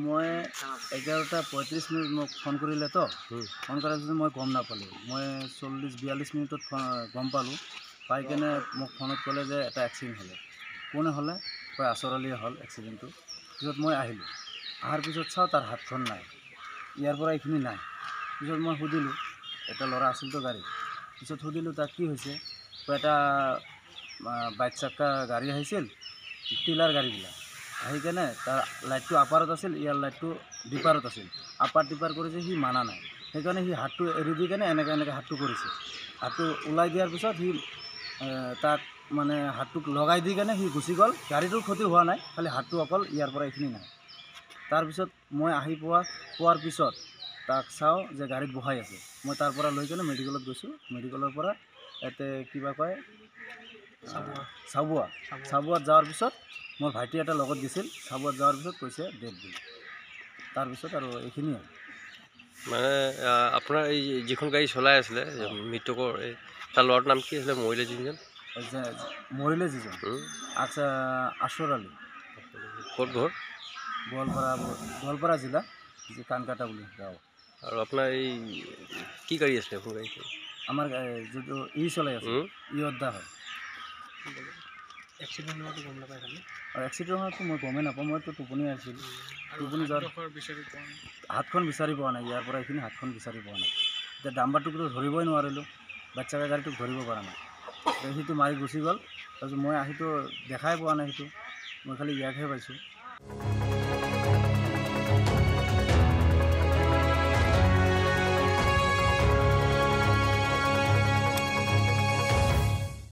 মই এঘাৰটা পঁয়ত্ৰিছ মিনিট মোক ফোন কৰলে তো ফোন কৰাৰ পিছত মই গম নাপালো মানে চল্লিশ বিয়াল্লিশ মিনিট গম পালোঁ পাই কেন মোক ফোনত কলে যে এটা এক্সিডেণ্ট হলে কোনে হলে প্ৰায় আচৰালিয়ে হল এক্সিডেণ্টটো পিছত মই আহিলোঁ অহাৰ পিছত চাও তাৰ হাতখন নাই ইয়াৰ পৰা এইখিনি নাই পিছত মই সুধিলোঁ এটা ল'ৰা আছিলতো তো পিছত সুধিলোঁ তাৰ কি হয়েছে এটা বাইক চাকা গাড়ী আহিছিল টিলাৰ গাড়ীবিলাক আহি কেনে তাৰ লাইটটো আপাৰত আছিল ইয়াৰ লাইটটো ডিপাৰত আছিল আপাৰ ডিপাৰ কৰিছে সি মানা নাই সেইকাৰণে সি হাতটো এৰি দি কেনে এনেকৈ এনেকৈ হাতটো কৰিছে হাতটো ওলাই দিয়াৰ পিছত সি তাক মানে হাতটোক লগাই দি কেনে সি গুচি গ'ল গাড়ীটোৰ ক্ষতি হোৱা নাই খালি হাতটো অকল ইয়াৰ পৰা এইখিনি নাই তাৰপিছত মই আহি পোৱা পোৱাৰ পিছত তাক চাওঁ যে গাড়ীত বহাই আছে মই তাৰ পৰা লৈ কেনে মেডিকেলত গৈছোঁ মেডিকেলৰ পৰা ইয়াতে কিবা কয় চাবুৱা চাবুৱাত যোৱাৰ পিছত মোৰ ভাইটি এটা লগত গৈছিল চাবুৱাত যোৱাৰ পিছত কৈছে ডেট দিলে তাৰপিছত আৰু এইখিনিয়ে মানে আপোনাৰ এই যিখন গাড়ী চলাই আছিলে মৃতকৰ এই তাৰ ল'ৰাৰ নাম কি আছিলে মৰিলে যিজন মৰিলে যিজন আচ্ছা আচৰালি ক'ত ঘৰ গোৱালপাৰা গোৱালপাৰা জিলা যি কাণকাটা বুলি গাঁও আৰু আপোনাৰ এই কি গাড়ী আছিলে আমাৰ যিটো ই চলাই আছে ই অদ্দা হয় এক্সিডেণ্ট হোৱাটো মই গমেই নাপাওঁ মইতো টোপনি আহিছিলোঁ টোপনি যোৱাৰ হাতখন বিচাৰি পোৱা নাই ইয়াৰ পৰা এইখিনি হাতখন বিচাৰি পোৱা নাই এতিয়া ডাম্বাৰটোকতো ধৰিবই নোৱাৰিলোঁ বাচ্চাকে গাড়ীটোক ধৰিব পৰা নাই সেইটো মাৰি গুচি গ'ল তাৰপিছত মই আহিতো দেখাই পোৱা নাই সেইটো মই খালি ইয়াকহে পাইছোঁ